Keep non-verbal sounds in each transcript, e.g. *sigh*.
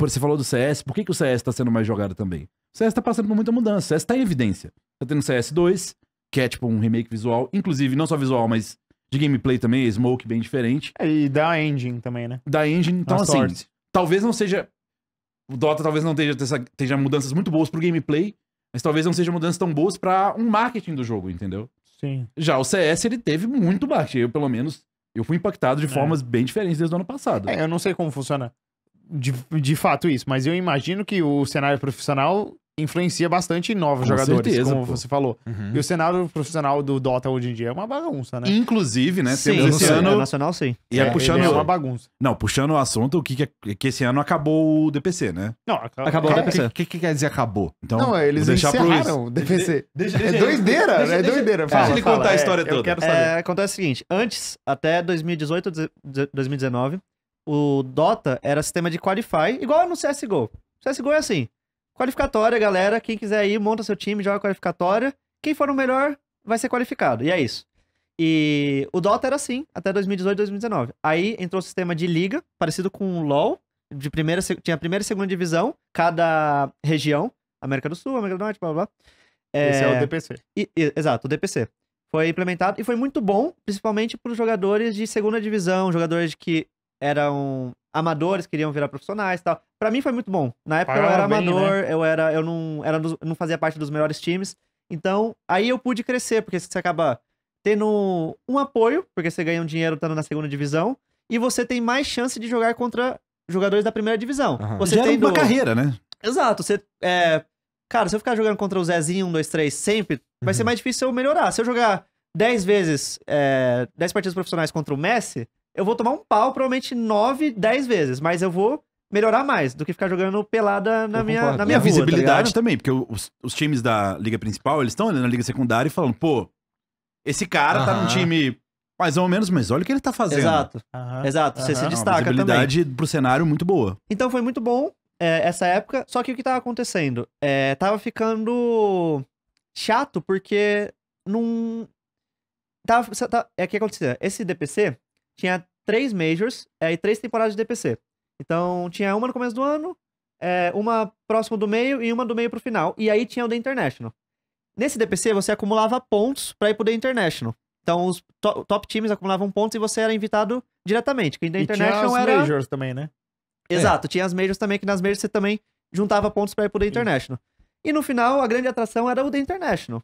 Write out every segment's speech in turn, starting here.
Você falou do CS, por que, que o CS está sendo mais jogado também? O CS está passando por muita mudança, o CS está em evidência. Tá tendo CS 2, que é tipo um remake visual, inclusive não só visual, mas de gameplay também, Smoke bem diferente. É, e da engine também, né? Da engine, então Nossa, assim, sorte. talvez não seja... O Dota talvez não tenha, tenha mudanças muito boas pro gameplay, mas talvez não seja mudanças tão boas para um marketing do jogo, entendeu? Sim. Já o CS, ele teve muito marketing, eu pelo menos... Eu fui impactado de é. formas é. bem diferentes desde o ano passado. É, eu não sei como funciona de, de fato isso, mas eu imagino que o cenário profissional influencia bastante em novos Com jogadores, certeza, como pô. você falou. Uhum. E o cenário profissional do Dota hoje em dia é uma bagunça, né? Inclusive, né? Sim, temos esse ano... É nacional, sim. E é, é puxando... É uma bagunça. Não, puxando o assunto, o que, que, é, é que esse ano acabou o DPC, né? Não, acabou, acabou o DPC. O que, que, que, quer dizer acabou? Então, não, eles encerraram o DPC. Deixa, deixa, é doideira, deixa, é doideira. Fala, deixa ele contar a história toda. Eu quero saber. acontece o seguinte, antes, até 2018, 2019 o Dota era sistema de qualify, igual no CSGO. CSGO é assim: qualificatória, galera. Quem quiser ir, monta seu time, joga qualificatória. Quem for o melhor vai ser qualificado. E é isso. E o Dota era assim até 2018, 2019. Aí entrou o sistema de liga, parecido com o LoL. De primeira, tinha a primeira e segunda divisão, cada região. América do Sul, América do Norte, blá blá blá. É... Esse é o DPC. E, e, exato, o DPC. Foi implementado e foi muito bom, principalmente para os jogadores de segunda divisão, jogadores que eram amadores, queriam virar profissionais e tal. Pra mim foi muito bom. Na época eu era né? amador, né? eu era, eu não, era dos, não fazia parte dos melhores times. Então, aí eu pude crescer, porque você acaba tendo um apoio, porque você ganha um dinheiro estando na segunda divisão, e você tem mais chance de jogar contra jogadores da primeira divisão. Uhum. Você tem tendo... uma carreira, né? Exato. Você, é... Cara, se eu ficar jogando contra o Zezinho 1, 2, 3 sempre, uhum. vai ser uhum. mais difícil eu melhorar. Se eu jogar 10 vezes, é... 10 partidas profissionais contra o Messi, eu vou tomar um pau provavelmente 9, 10 vezes, mas eu vou melhorar mais do que ficar jogando pelada na eu minha, concordo. na minha e rua, tá visibilidade tá também, porque os, os, times da liga principal, eles estão na liga secundária e falando, pô, esse cara tá num time mais ou menos, mas olha o que ele tá fazendo. Exato, exato, você se destaca também. Uma visibilidade também. pro cenário muito boa. Então foi muito bom é, essa época, só que o que tava acontecendo? É, tava ficando chato, porque não... Tava, é o que aconteceu esse DPC, tinha três majors é, e três temporadas de DPC. Então tinha uma no começo do ano, é, uma próximo do meio e uma do meio pro final. E aí tinha o The International. Nesse DPC você acumulava pontos para ir pro The International. Então os to top times acumulavam pontos e você era invitado diretamente. Quem The e International tinha as era... Majors também, né? Exato, é. tinha as Majors também, que nas Majors você também juntava pontos para ir pro The International. E no final, a grande atração era o The International.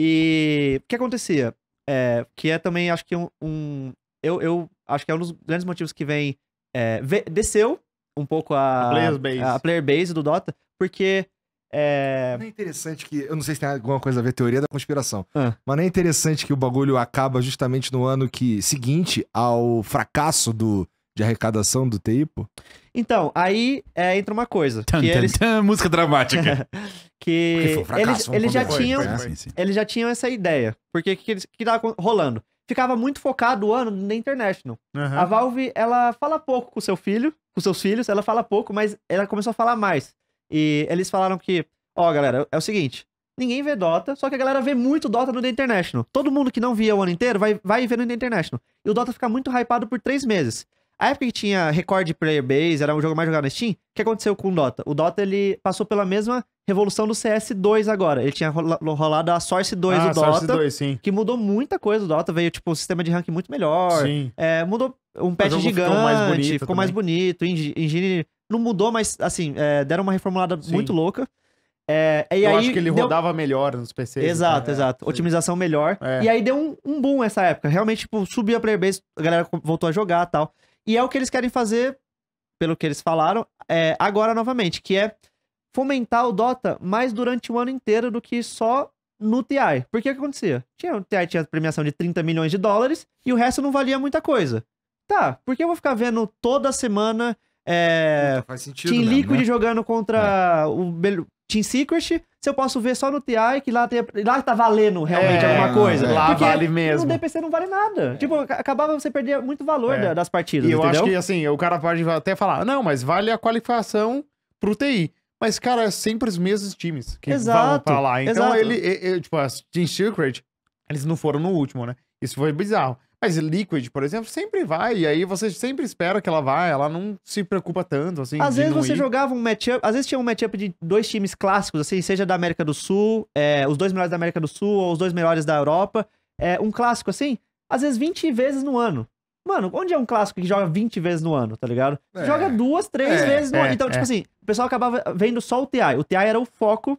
E o que acontecia? É, que é também, acho que, um, um, eu, eu acho que é um dos grandes motivos que vem. É, desceu um pouco a, a, player base. a player base do Dota, porque é... Não é interessante que. Eu não sei se tem alguma coisa a ver, teoria da conspiração. Ah. Mas não é interessante que o bagulho acaba justamente no ano que seguinte ao fracasso do, de arrecadação do TI, pô? Então, aí é, entra uma coisa. Tum, que tum, eles... tum, música dramática. *laughs* que um fracasso, eles, eles, já tinham, foi, foi, né? foi. eles já tinham essa ideia. Porque o que, que, que tava rolando? ficava muito focado o ano na International. Uhum. A Valve, ela fala pouco com seu filho, com seus filhos, ela fala pouco, mas ela começou a falar mais. E eles falaram que, ó, oh, galera, é o seguinte, ninguém vê Dota, só que a galera vê muito Dota no The International. Todo mundo que não via o ano inteiro vai, vai ver no The International. E o Dota fica muito hypado por três meses. A época que tinha recorde player base, era o jogo mais jogado na Steam, o que aconteceu com o Dota? O Dota, ele passou pela mesma revolução do CS2 agora. Ele tinha rolado a Source 2 ah, do Dota, Source 2, sim. que mudou muita coisa do Dota. Veio, tipo, um sistema de ranking muito melhor. Sim. É, mudou um patch gigante, ficou mais bonito. Ficou mais bonito engine não mudou, mas, assim, é, deram uma reformulada sim. muito louca. É, e Eu aí acho que ele deu... rodava melhor nos PCs. Exato, né? exato. É, Otimização melhor. É. E aí deu um, um boom essa época. Realmente, tipo, subiu a player base, a galera voltou a jogar e tal. E é o que eles querem fazer, pelo que eles falaram, é, agora novamente, que é fomentar o Dota mais durante o ano inteiro do que só no TI. Por que que acontecia? Tinha, o TI tinha premiação de 30 milhões de dólares e o resto não valia muita coisa. Tá, por que eu vou ficar vendo toda semana é, Puta, Team Liquid né? jogando contra é. o Team Secret, se eu posso ver só no TI, que lá, tem, lá tá valendo realmente é, alguma coisa. É. Lá vale mesmo. No DPC não vale nada. É. Tipo, acabava você perder muito valor é. das partidas. E eu entendeu? acho que, assim, o cara pode até falar, não, mas vale a qualificação pro TI. Mas, cara, é sempre os mesmos times que Exato. vão pra lá. Então, Exato. ele, ele, ele tipo, a Team Secret, eles não foram no último, né? Isso foi bizarro. Mas Liquid, por exemplo, sempre vai, e aí você sempre espera que ela vá, ela não se preocupa tanto, assim. Às vezes você jogava um matchup, às vezes tinha um matchup de dois times clássicos, assim, seja da América do Sul, é, os dois melhores da América do Sul, ou os dois melhores da Europa. É, um clássico, assim, às vezes 20 vezes no ano. Mano, onde é um clássico que joga 20 vezes no ano, tá ligado? É. Joga duas, três é, vezes no ano. É, então, tipo é. assim, o pessoal acabava vendo só o TI. O TI era o foco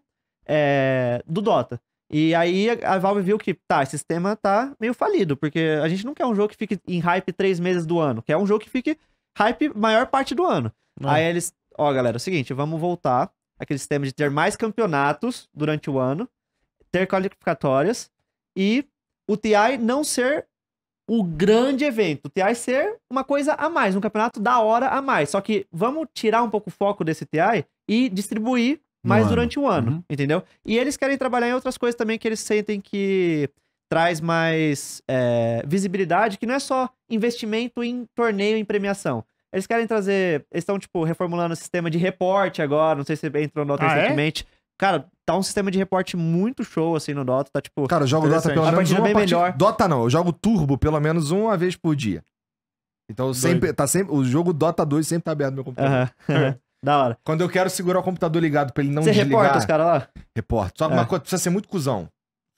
do Dota. E aí a Valve viu que, tá, esse sistema tá meio falido, porque a gente não quer um jogo que fique em hype três meses do ano, quer um jogo que fique hype maior parte do ano. Não. É. Aí eles, ó, galera, é o seguinte, vamos voltar aquele sistema de ter mais campeonatos durante o ano, ter qualificatórias e o TI não ser o grande evento, o TI ser uma coisa a mais, um campeonato da hora a mais. Só que vamos tirar um pouco o foco desse TI e distribuir mas um durante ano. um ano, uhum. entendeu? E eles querem trabalhar em outras coisas também que eles sentem que traz mais é, visibilidade, que não é só investimento em torneio, em premiação. Eles querem trazer. Eles estão, tipo, reformulando o sistema de reporte agora. Não sei se entrou no Dota ah, é? recentemente. É? Cara, tá um sistema de reporte muito show, assim, no Dota. Tá, tipo. Cara, eu jogo Dota pelo tá menos uma bem partida... melhor. Dota não, eu jogo Turbo pelo menos uma vez por dia. Então sempre, tá sempre, o jogo Dota 2 sempre tá aberto no meu computador. Uhum. *laughs* Da hora. Quando eu quero segurar o computador ligado pra ele não Você desligar... Você reporta os caras lá? Reporto. Só é. uma coisa, precisa ser muito cuzão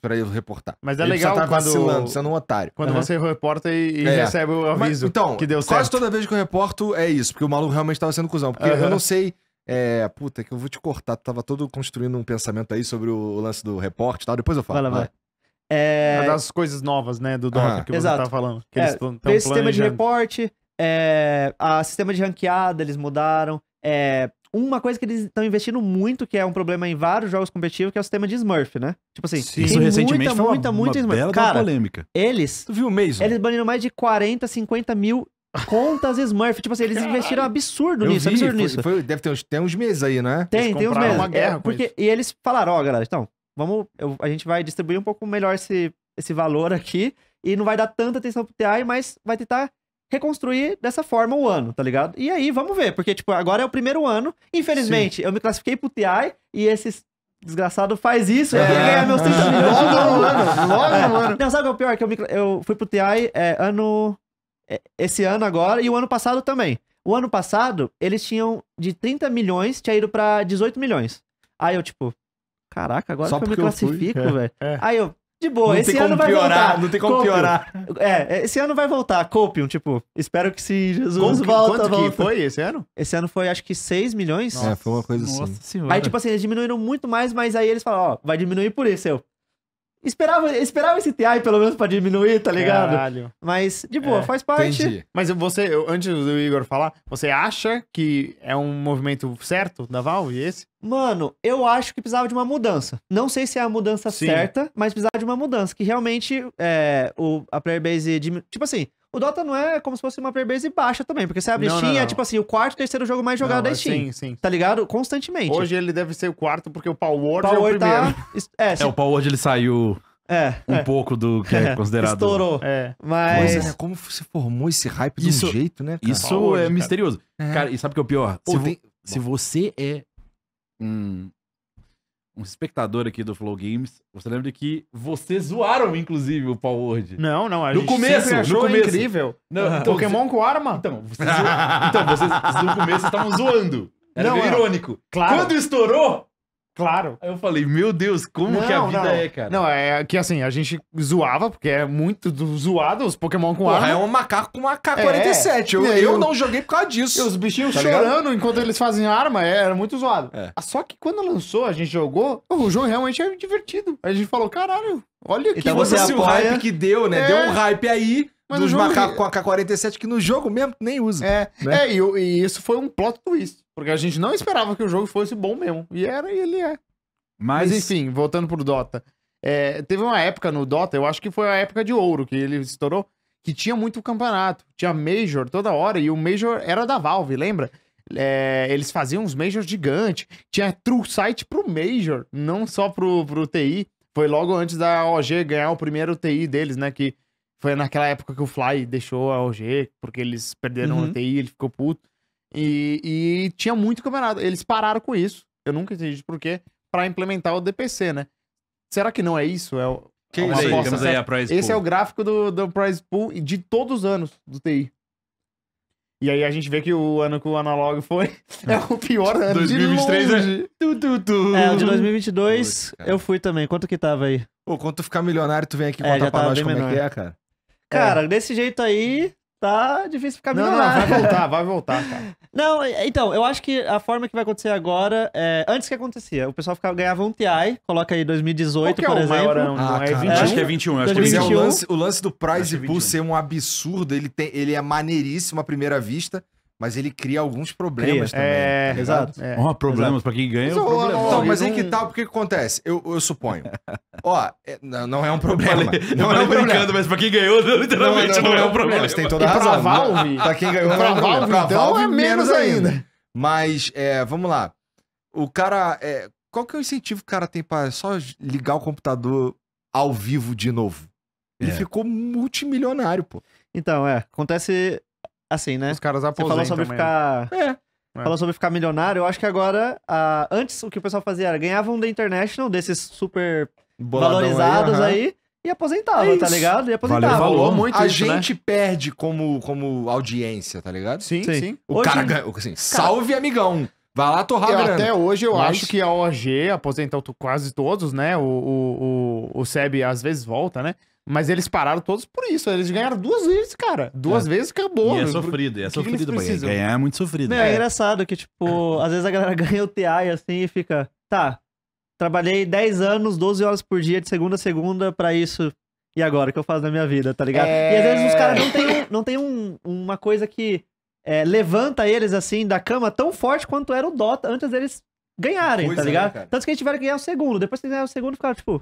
pra eu reportar. Mas é ele legal tá quando... vacilando, sendo um otário. Quando uhum. você reporta e, e é. recebe o aviso Mas, então, que deu certo. Quase toda vez que eu reporto é isso, porque o maluco realmente tava sendo cuzão. Porque uhum. eu não sei... É, puta, que eu vou te cortar. Tu tava todo construindo um pensamento aí sobre o lance do reporte e tal. Depois eu falo. Vai lá, vai. vai. É... Uma é das coisas novas, né, do Docker uhum. que você Exato. tá falando. Que é, eles tão, tão tem sistema de reporte, é, a sistema de ranqueada eles mudaram. É, uma coisa que eles estão investindo muito, que é um problema em vários jogos competitivos, que é o sistema de Smurf, né? Tipo assim, Sim, isso recentemente muita, foi uma, muita, muita uma Smurf. Bela Cara, polêmica. Eles. Tu viu mesmo? Eles baniram mais de 40, 50 mil contas Smurf. Tipo assim, eles investiram absurdo Eu nisso, vi, absurdo foi, nisso. Foi, deve ter uns, tem uns meses aí, né? Tem, eles tem uns meses. Uma é, guerra é, porque, E eles falaram, ó, oh, galera, então, vamos. Eu, a gente vai distribuir um pouco melhor esse, esse valor aqui. E não vai dar tanta atenção pro TI, mas vai tentar reconstruir dessa forma o ano, tá ligado? E aí, vamos ver, porque, tipo, agora é o primeiro ano. Infelizmente, Sim. eu me classifiquei pro TI e esses desgraçado faz isso, é. ganhar meus é. 30 milhões. Logo no ano, logo no é. ano. Não, sabe é o pior? Que eu, me, eu fui pro TI é, ano. Esse ano agora e o ano passado também. O ano passado, eles tinham de 30 milhões, tinha ido pra 18 milhões. Aí eu, tipo, caraca, agora Só que eu me classifico, velho. É. Aí eu, de boa, não esse ano vai piorar, voltar. Não tem como Copium. piorar. É, esse ano vai voltar. Copium, tipo, espero que se Jesus Copium, volta, quanto volta. foi esse ano? Esse ano foi, acho que 6 milhões. Nossa, é, foi uma coisa assim. Nossa assim. Senhora. Aí, tipo assim, eles diminuíram muito mais, mas aí eles falaram, ó, vai diminuir por isso. Eu, Esperava, esperava esse TI pelo menos pra diminuir, tá ligado? Caralho. Mas, de boa, é, faz parte. Entendi. Mas você, antes do Igor falar, você acha que é um movimento certo da Valve esse? Mano, eu acho que precisava de uma mudança. Não sei se é a mudança Sim. certa, mas precisava de uma mudança. Que realmente é, o, a player base. Tipo assim, o Dota não é como se fosse uma player base baixa também, porque você abre não, Steam, é não, não. é tipo assim, o quarto, terceiro jogo mais jogado da é Steam. Sim, sim. Tá ligado? Constantemente. Hoje ele deve ser o quarto, porque o Power, Power é o tá primeiro. Tá... É, é, o Power ele saiu... É, um é. pouco do que é *laughs* considerado. Estourou. É. Mas... mas é, como se formou esse hype de um jeito, né? Cara? Isso é cara. misterioso. É. Cara, e sabe o que é o pior? Se, vo... se você é um um espectador aqui do Flow Games, você lembra que vocês zoaram, inclusive, o Power Não, não, a no gente começo, achou no começo. incrível. Não, então, Pokémon com arma. Então, vocês, então, vocês no começo estavam zoando. Era não, irônico. Claro. Quando estourou, Claro. Aí eu falei, meu Deus, como não, que a vida não. é, cara? Não, é que assim, a gente zoava, porque é muito zoado os Pokémon com Porra, arma. é um macaco com uma K-47. É, eu, eu, não joguei por causa disso. E os bichinhos tá chorando ligado? enquanto eles fazem arma, é, era muito zoado. É. Ah, só que quando lançou, a gente jogou, o jogo realmente é divertido. A gente falou, caralho, olha que então você se assim, o hype que deu, né? É. Deu um hype aí. Mas dos macacos com a K-47 que no jogo mesmo nem usa. É, né? é e, e isso foi um plot twist. Porque a gente não esperava que o jogo fosse bom mesmo. E era e ele é. Mas, enfim, voltando pro Dota. É, teve uma época no Dota, eu acho que foi a época de ouro que ele estourou, que tinha muito campeonato. Tinha Major toda hora, e o Major era da Valve, lembra? É, eles faziam uns Majors gigantes. Tinha True Site pro Major, não só pro, pro TI. Foi logo antes da OG ganhar o primeiro TI deles, né? Que foi naquela época que o Fly deixou a OG, porque eles perderam uhum. o TI, ele ficou puto. E, e tinha muito campeonato. Eles pararam com isso. Eu nunca entendi por quê. Pra implementar o DPC, né? Será que não é isso? É o... Que é aí, aí a Prize Esse é o gráfico do, do Prize Pool de todos os anos do TI. E aí a gente vê que o ano que o analog foi *laughs* é o pior ano 2023 de né? longe. É... Tu, é, o de 2022 Poxa, eu fui também. Quanto que tava aí? Pô, quando tu ficar milionário, tu vem aqui é, contar pra nós como menor. é que é, cara. Cara, é. desse jeito aí, tá difícil ficar não, Não, vai voltar, vai voltar, cara. *laughs* Não, então, eu acho que a forma que vai acontecer agora é. Antes que acontecia, o pessoal ficava, ganhava um TI, coloca aí 2018, Qual que é por exemplo. Maior não ah, é 21. Acho que é 21, acho 2021. que é, é o lance, o lance do Prize é Pool ser um absurdo, ele, tem, ele é maneiríssimo à primeira vista mas ele cria alguns problemas cria. também. É, tá exato. É. Oh, problemas para quem ganha. É mas, é um ó, então, mas aí que tal, tá, porque que acontece? Eu, eu suponho. *laughs* ó, é, não, não é um problema. Falei, não é um brincando, mas para quem ganhou, *laughs* literalmente não, não, não, não é um problema. Você tem toda a razão. Pra Valve? Pra quem ganhou, pra é Valve, pra então, Valve, é menos ainda. ainda. Mas, é, vamos lá. O cara. qual que é o incentivo que o cara tem para só ligar o computador ao vivo de novo? Ele ficou multimilionário, pô. Então, é. Acontece assim, né? Os caras aposentam. Você falou sobre ficar. É. É. Falou sobre ficar milionário, eu acho que agora. Ah, antes o que o pessoal fazia era ganhavam um da International, desses super Boladão valorizados aí, uhum. aí e aposentava, é tá ligado? E aposentava. Valeu, valor muito A isso, né? gente né? perde como, como audiência, tá ligado? Sim, sim. sim. O Hoje, assim, cara Assim, salve, amigão! Vai lá torrar eu, é, Até hoje eu Mas... acho que a OG aposenta quase todos, né? O, o, o, o SEB às vezes volta, né? Mas eles pararam todos por isso. Eles ganharam duas vezes, cara. Duas é. vezes acabou. E é sofrido, é sofrido, Bahia. Ganhar é muito sofrido. Não, é. é. engraçado que, tipo, às vezes a galera *laughs* ganha o TI assim e fica, tá, trabalhei 10 anos, 12 horas por dia, de segunda a segunda, para isso. E agora, o que eu faço na minha vida, tá ligado? É... E às vezes os caras não têm não tem um, uma coisa que é, levanta eles, assim, da cama tão forte quanto era o Dota antes deles ganharem, pois tá é, ligado? Tanto que eles tiveram que ganhar o segundo. Depois que ganharam o segundo, ficaram, tipo,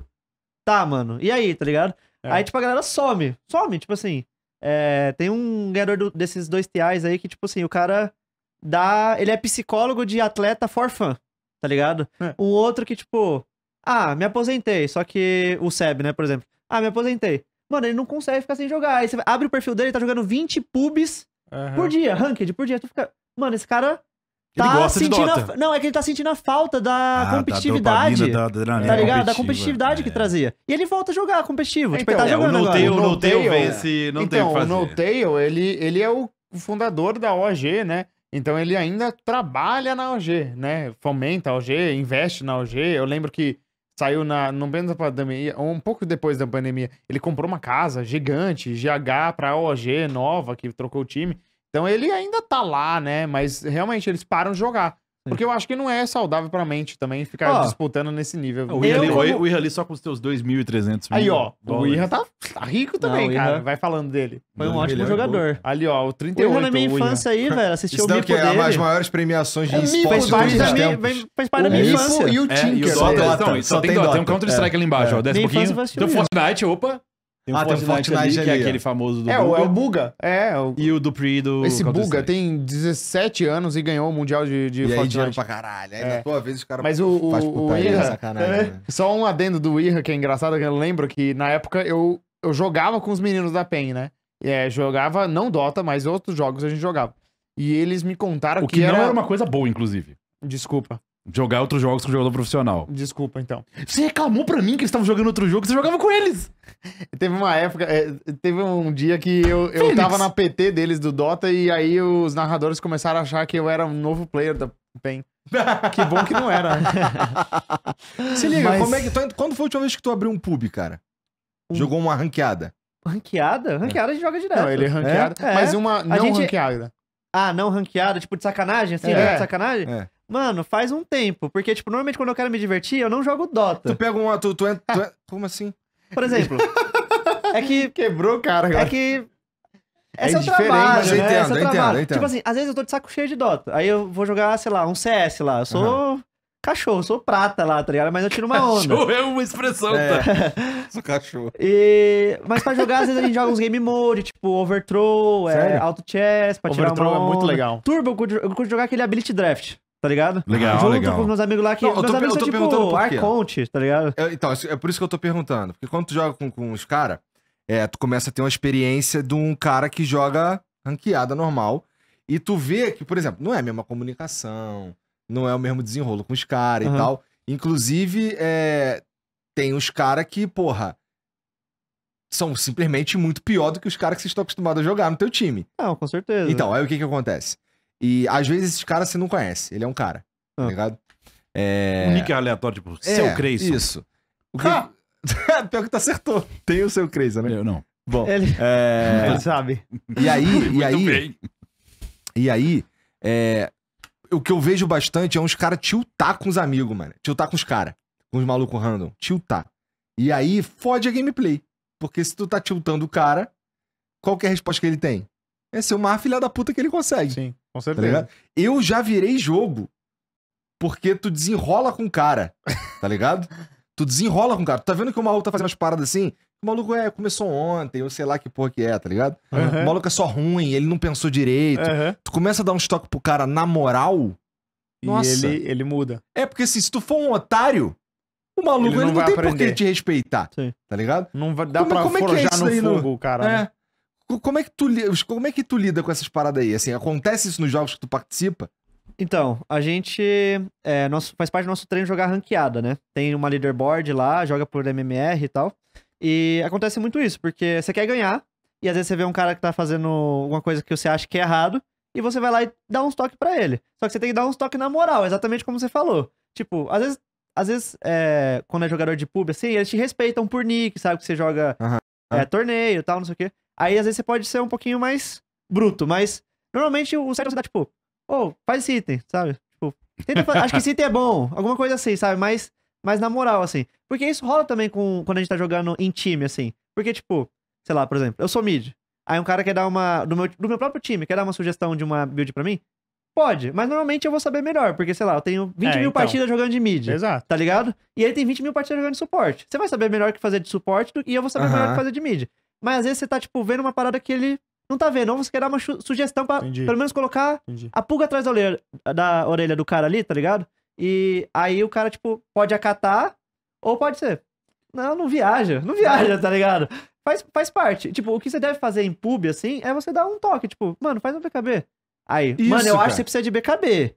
tá, mano, e aí, tá ligado? É. Aí, tipo, a galera some. Some, tipo assim. É, tem um ganhador do, desses dois TIs aí que, tipo assim, o cara dá. Ele é psicólogo de atleta for fun, tá ligado? É. Um outro que, tipo, ah, me aposentei, só que o Seb, né, por exemplo. Ah, me aposentei. Mano, ele não consegue ficar sem jogar. Aí você abre o perfil dele, ele tá jogando 20 pubs uhum. por dia, ranked por dia. Tu fica, mano, esse cara ele tá sentindo a, não, é que ele tá sentindo a falta da ah, tá, competitividade. Da dopamina, da tá ligado? Da competitividade é. que trazia. E ele volta a jogar competitivo. Então, tipo, ele tá então, é, jogando no agora. Tail, o no tail vence, não tem o que fazer. O no tail, ele, ele é o fundador da OG, né? Então ele ainda trabalha na OG, né? Fomenta a OG, investe na OG. Eu lembro que saiu na, no meio da pandemia, um pouco depois da pandemia, ele comprou uma casa gigante, GH pra OG nova, que trocou o time. Então ele ainda tá lá, né? Mas realmente eles param de jogar. Porque eu acho que não é saudável pra mente também ficar ah, disputando nesse nível. O Irra, eu... ali, o Irra ali só com os seus 2.300 Aí, ó, dólares. o Irra tá, tá rico também, não, cara. Irra... Vai falando dele. Foi um ótimo é jogador. Gol. Ali, ó, o 31 O Irra na minha infância aí, velho, assistiu o Mipo que é uma das maiores premiações é de é, esporte faz parte, da é minha, faz parte da minha infância. E o Tinker. É, e o né? Dota, então, só tem Dota. Tem um Counter-Strike ali embaixo, ó. Desce um pouquinho. Então, Fortnite, opa. Tem ah, Fortnite, tem um Fortnite ali, é ali, que é aquele famoso do é, é Buga. É, o Buga. É, o... E o Dupree do... Esse Buga tem 17 anos e ganhou o Mundial de, de e Fortnite. E aí pra caralho. Aí é. na tua vez os caras Mas o, faz o, o sacanagem. É. Né? Só um adendo do Irra que é engraçado, que eu lembro que na época eu, eu jogava com os meninos da PEN, né? É, jogava, não Dota, mas outros jogos a gente jogava. E eles me contaram o que, que era... não era uma coisa boa, inclusive. Desculpa jogar outros jogos com jogador profissional. Desculpa, então. Você reclamou pra mim que eles estavam jogando outro jogo, você jogava com eles. Teve uma época, é, teve um dia que eu, eu tava na PT deles do Dota e aí os narradores começaram a achar que eu era um novo player da PEN. *laughs* que bom que não era. Né? Se liga, Mas... como é que, quando foi a última vez que tu abriu um pub, cara? Um... Jogou uma ranqueada? Ranqueada? Ranqueada é. a gente joga direto. Não, ele é ranqueada. É? Mas uma não gente... ranqueada. Ah, não ranqueada? Tipo de sacanagem, assim? É. Né? De sacanagem? É. Mano, faz um tempo. Porque, tipo, normalmente quando eu quero me divertir, eu não jogo Dota. Tu pega uma. Ah, tu, tu, entra, é, tu é, como assim? Por exemplo. *laughs* é que. Quebrou o cara, cara. É que. É, é seu trabalho, né? Entendo, é seu trabalho. Entendo. Tipo assim, às vezes eu tô de saco cheio de Dota. Aí eu vou jogar, sei lá, um CS lá. Eu sou. Uhum cachorro, sou prata lá, tá ligado? Mas eu tiro uma onda. Cachorro é uma expressão, tá? é. tá? *laughs* sou cachorro. E... Mas pra jogar, às vezes a gente joga uns game mode, tipo Overthrow, é, Auto Chess, pra Overthrow tirar uma onda. é muito legal. Turbo, eu curto jogar aquele Ability Draft tá ligado? Legal, Junto legal. com os meus amigos lá que. Não, meus tô, amigos eu tô são, tipo Arconte, tá ligado? É, então, é por isso que eu tô perguntando. Porque quando tu joga com, com os caras, é, tu começa a ter uma experiência de um cara que joga ranqueada normal. E tu vê que, por exemplo, não é a mesma comunicação, não é o mesmo desenrolo com os caras uhum. e tal. Inclusive, é, tem os caras que, porra, são simplesmente muito pior do que os caras que vocês estão acostumados a jogar no teu time. Não, com certeza. Então, aí o que que acontece? E às vezes esse cara você não conhece. Ele é um cara, tá ah. tá ligado? É... Um nick aleatório, tipo, é, seu Crazy. Isso. O que... Ah! *laughs* Pior que tu acertou. Tem o seu Crazy, né? Eu não. Bom, ele, é... *laughs* ele sabe. E aí, *laughs* e aí, e aí, é... o que eu vejo bastante é uns caras tiltar com os amigos, mano. Tiltar com os caras, com os malucos random. Tiltar. E aí, fode a gameplay. Porque se tu tá tiltando o cara, qual que é a resposta que ele tem? É ser o maior filha da puta que ele consegue. Sim. Com tá certeza. Tá eu já virei jogo porque tu desenrola com o cara, tá ligado? *laughs* tu desenrola com o cara. Tu tá vendo que o maluco tá fazendo umas paradas assim? O maluco é, começou ontem, ou sei lá que porra que é, tá ligado? Uhum. O maluco é só ruim, ele não pensou direito. Uhum. Tu começa a dar um estoque pro cara na moral. E ele, ele muda. É, porque assim, se tu for um otário, o maluco ele não, ele não tem por que te respeitar. Sim. Tá ligado? Não vai, dá como, pra como é é forjar é no daí, fogo, não? cara. É. Né? Como é, que tu, como é que tu lida com essas paradas aí? Assim, acontece isso nos jogos que tu participa? Então, a gente. É, nosso, faz parte do nosso treino jogar ranqueada, né? Tem uma leaderboard lá, joga por MMR e tal. E acontece muito isso, porque você quer ganhar, e às vezes você vê um cara que tá fazendo alguma coisa que você acha que é errado, e você vai lá e dá um toque para ele. Só que você tem que dar um toque na moral, exatamente como você falou. Tipo, às vezes, às vezes é, quando é jogador de pub, assim, eles te respeitam por nick, sabe? Que você joga uhum. é, torneio e tal, não sei o quê. Aí às vezes você pode ser um pouquinho mais bruto, mas normalmente o certo você dá tipo, ou oh, faz esse item, sabe? Tipo, fazer, acho que esse item é bom, alguma coisa assim, sabe? Mas, mas na moral, assim. Porque isso rola também com, quando a gente tá jogando em time, assim. Porque, tipo, sei lá, por exemplo, eu sou mid. Aí um cara quer dar uma. Do meu, do meu próprio time, quer dar uma sugestão de uma build pra mim? Pode, mas normalmente eu vou saber melhor, porque sei lá, eu tenho 20 é, mil então. partidas jogando de mid. Exato. Tá ligado? E ele tem 20 mil partidas jogando de suporte. Você vai saber melhor o que fazer de suporte e eu vou saber melhor o que fazer de mid. Mas às vezes você tá, tipo, vendo uma parada que ele não tá vendo. Ou você quer dar uma sugestão pra Entendi. pelo menos colocar Entendi. a pulga atrás da orelha, da orelha do cara ali, tá ligado? E aí o cara, tipo, pode acatar ou pode ser. Não, não viaja. Não viaja, tá ligado? Faz, faz parte. Tipo, o que você deve fazer em pub, assim, é você dar um toque. Tipo, mano, faz um BKB. Aí, Isso, mano, eu cara. acho que você precisa de BKB.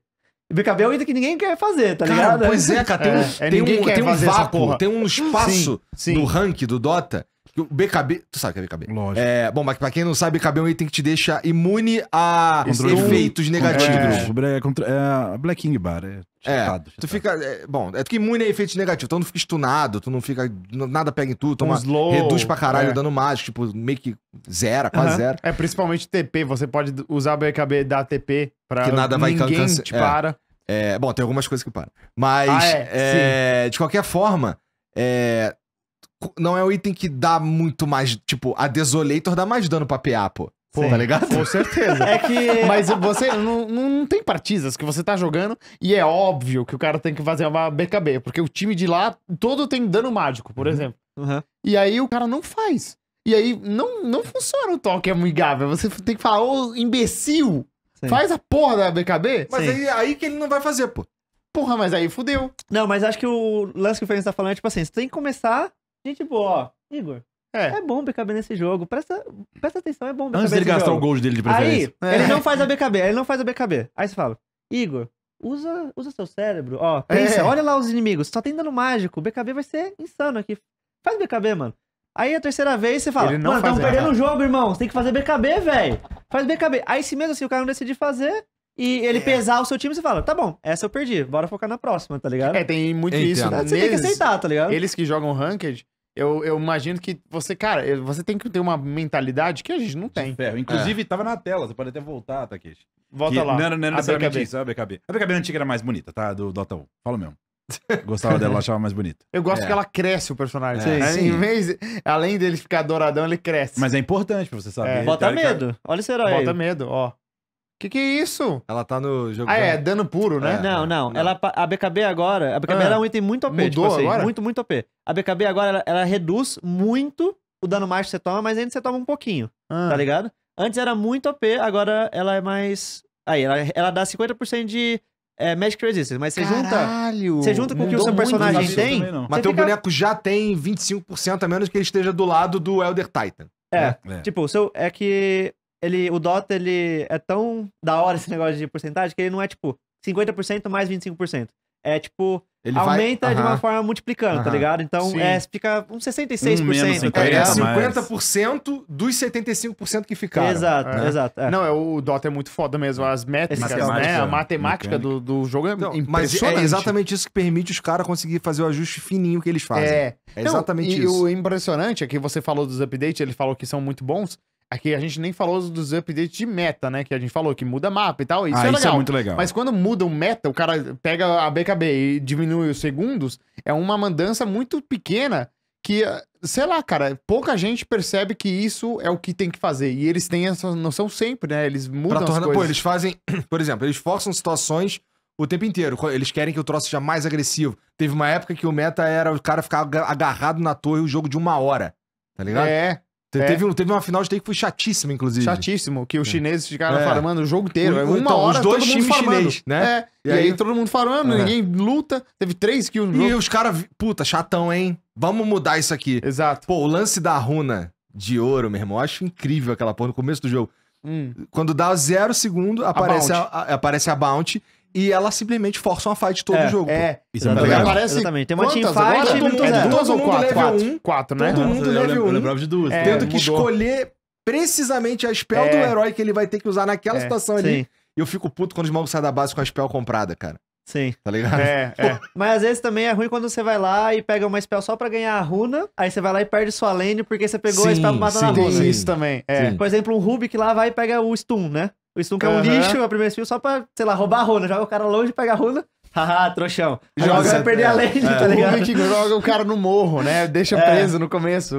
BKB é um item que ninguém quer fazer, tá cara, ligado? Pois é, cara, tem, é, um, é, é, é tem, um, tem um vácuo, tem um espaço sim, sim. rank do Dota o BKB. Tu sabe o que é BKB? Lógico. É, bom, mas pra quem não sabe, BKB é um item que te deixa imune a Controle efeitos negativos. É, é, é, Black King Bar. É, é tu fica. É, bom, é que imune a efeitos negativos. Então não fica estunado, tu não fica. Nada pega em tu, toma. Um slow, reduz pra caralho é. dano mágico, tipo, meio que zero, quase uhum. zero. É, principalmente TP. Você pode usar o BKB da TP pra. Que nada vai ninguém cansa... te para. É, é, bom, tem algumas coisas que param. Mas, ah, é, é, de qualquer forma, é, não é o item que dá muito mais. Tipo, a Desolator dá mais dano pra PA, pô. Pô, tá ligado? Com certeza. *laughs* é que. Mas você. Não, não tem partidas que você tá jogando e é óbvio que o cara tem que fazer uma BKB, porque o time de lá todo tem dano mágico, por uhum. exemplo. Uhum. E aí o cara não faz. E aí não, não funciona o toque amigável. Você tem que falar, ô imbecil, Sim. faz a porra da BKB. Mas aí, aí que ele não vai fazer, pô. Porra, mas aí fudeu. Não, mas acho que o lance que o Fernandes tá falando é tipo assim: você tem que começar Gente boa, Igor. É. é bom BKB nesse jogo. Presta, presta atenção, é bom BKB. Antes dele gastar jogo. o gold dele de preferência. Aí, é. ele não faz a BKB, ele não faz a BKB. Aí você fala, Igor, usa, usa seu cérebro. Ó, é. pensa, é. olha lá os inimigos, só tem dano mágico. O BKB vai ser insano aqui. Faz BKB, mano. Aí a terceira vez você fala, mano, estamos perdendo o jogo, irmão. Você tem que fazer BKB, velho. Faz BKB. Aí se mesmo assim o cara não decidir fazer, e ele é. pesar o seu time, você fala, tá bom, essa eu perdi, bora focar na próxima, tá ligado? É, tem muito Entendo. isso. Você Neles, tem que aceitar, tá ligado? Eles que jogam Ranked, eu, eu imagino que você, cara, você tem que ter uma mentalidade que a gente não tem. Ferro. Inclusive, é. tava na tela, você pode até voltar, Takeshi. Volta que, lá. Não, não, não, não necessariamente isso, a BKB. A BKB antiga era mais bonita, tá? Do Dota 1. Fala mesmo. *laughs* Gostava dela, achava mais bonita. Eu gosto é. que ela cresce o personagem. É. Sim, sim. Em vez, além dele ficar douradão, ele cresce. Mas é importante pra você saber. É. Bota tá? medo. Olha esse herói. Bota medo, ó. Que que é isso? Ela tá no jogo. Ah, é, dano puro, né? É. Não, não, Ela, a BKB agora. A BKB ah, era um item muito OP. Tipo Mudou tipo assim, agora? Muito, muito OP. A BKB agora, ela, ela, reduz muito o dano mágico que você toma, mas ainda você toma um pouquinho. Ah. Tá ligado? Antes era muito OP, agora ela é mais. Aí, ela, ela dá 50% de é, Magic Resistance, mas você Caralho, junta. Você junta com o que o seu personagem tem. Mas fica... teu boneco já tem 25% a menos que ele esteja do lado do Elder Titan. É, é. tipo, seu, é que ele, o Dota, ele é tão da hora esse negócio de porcentagem que ele não é tipo 50% mais 25%. É tipo, ele aumenta vai, uh -huh. de uma forma multiplicando, uh -huh. tá ligado? Então é, fica uns 66%. menos 50, tá É 50% dos 75% que ficaram. Exato, é. exato. É. Não, é, o Dota é muito foda mesmo. As métricas, né? É a matemática do, do, jogo é então, Mas é exatamente isso que permite os caras conseguir fazer o ajuste fininho que eles fazem. É, é exatamente Não, isso. E o impressionante é que você falou dos updates, ele falou que são muito bons. Aqui a gente nem falou dos updates de meta, né? Que a gente falou que muda mapa e tal. Isso, ah, é, isso é legal. é muito legal. Mas quando muda o meta, o cara pega a BKB e diminui os segundos, é uma mudança muito pequena que, sei lá, cara, pouca gente percebe que isso é o que tem que fazer. E eles têm essa noção sempre, né? Eles mudam pra as coisas. Pô, eles fazem, *clears throat* por exemplo, eles forçam situações o tempo inteiro. Eles querem que o troço seja mais agressivo. Teve uma época que o meta era o cara ficar agarrado na torre o jogo de uma hora, tá ligado? É. Te, é. teve, teve uma final de take que foi chatíssima, inclusive. Chatíssimo, que os é. chineses ficaram é. farmando o jogo inteiro. uma então, hora, os dois times chineses, né? E, e aí, aí, todo mundo farmando, ninguém luta. Teve três kills no e jogo. E os caras, puta, chatão, hein? Vamos mudar isso aqui. Exato. Pô, o lance da runa de ouro, meu irmão, eu acho incrível aquela porra no começo do jogo. Hum. Quando dá zero segundo, aparece a, a, aparece a bounty e ela simplesmente força uma fight todo o é, jogo. É, exatamente. Tá Parece exatamente. Tem uma team fight todo, é mundo, é, duas ou quatro, quatro, quatro, né? Todo mundo level 1. lembrava de duas. É, tendo que escolher precisamente a spell do é. herói que ele vai ter que usar naquela situação ali. Sim. E eu fico puto quando os malucos saem da base com a spell comprada, cara. Sim. Tá ligado? É, *laughs* é. Mas às vezes também é ruim quando você vai lá e pega uma spell só pra ganhar a runa, aí você vai lá e perde sua lane porque você pegou sim, a spell pra matar na runa. Isso também. É. Por exemplo, um Rubik lá vai e pega o stun, né? O Stunk uhum. é um lixo, a é primeira primeiro só pra, sei lá, roubar a runa. Joga o cara longe, pega a runa. *laughs* Haha, trouxão. Joga, vai perder é, a lente, é. tá ligado? O que joga o cara no morro, né? Deixa é. preso no começo.